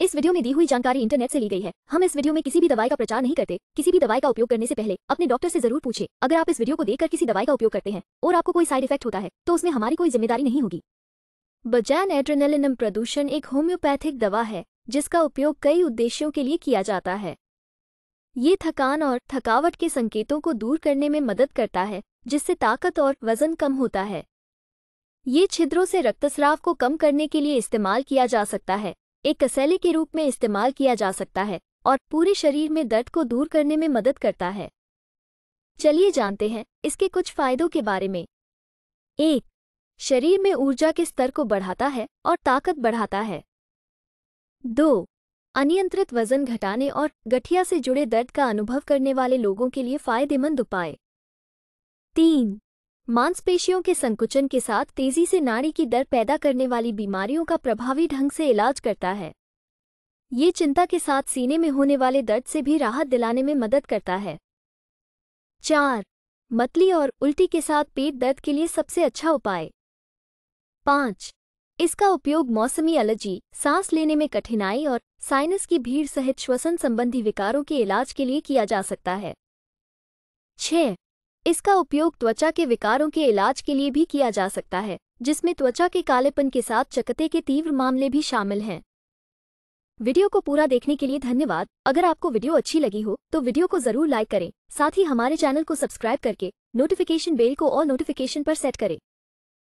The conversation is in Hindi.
इस वीडियो में दी हुई जानकारी इंटरनेट से ली गई है हम इस वीडियो में किसी भी दवाई का प्रचार नहीं करते किसी भी दवाई का उपयोग करने से पहले अपने डॉक्टर से जरूर पूछे अगर आप इस वीडियो को देखकर किसी दवाई का उपयोग करते हैं और आपको कोई साइड इफेक्ट होता है तो उसमें हमारी कोई जिम्मेदारी नहीं होगी बजैन एड्रेनलिनम प्रदूषण एक होम्योपैथिक दवा है जिसका उपयोग कई उद्देश्यों के लिए किया जाता है ये थकान और थकावट के संकेतों को दूर करने में मदद करता है जिससे ताकत और वजन कम होता है ये छिद्रों से रक्तस्राव को कम करने के लिए इस्तेमाल किया जा सकता है एक कसैले के रूप में इस्तेमाल किया जा सकता है और पूरे शरीर में दर्द को दूर करने में मदद करता है चलिए जानते हैं इसके कुछ फायदों के बारे में एक शरीर में ऊर्जा के स्तर को बढ़ाता है और ताकत बढ़ाता है दो अनियंत्रित वजन घटाने और गठिया से जुड़े दर्द का अनुभव करने वाले लोगों के लिए फायदेमंद उपाय तीन मांसपेशियों के संकुचन के साथ तेजी से नाड़ी की दर पैदा करने वाली बीमारियों का प्रभावी ढंग से इलाज करता है ये चिंता के साथ सीने में होने वाले दर्द से भी राहत दिलाने में मदद करता है चार मतली और उल्टी के साथ पेट दर्द के लिए सबसे अच्छा उपाय पाँच इसका उपयोग मौसमी एलर्जी सांस लेने में कठिनाई और साइनस की भीड़ सहित श्वसन संबंधी विकारों के इलाज के लिए किया जा सकता है छह इसका उपयोग त्वचा के विकारों के इलाज के लिए भी किया जा सकता है जिसमें त्वचा के कालेपन के साथ चकते के तीव्र मामले भी शामिल हैं वीडियो को पूरा देखने के लिए धन्यवाद अगर आपको वीडियो अच्छी लगी हो तो वीडियो को जरूर लाइक करें साथ ही हमारे चैनल को सब्सक्राइब करके नोटिफिकेशन बेल को और नोटिफिकेशन पर सेट करें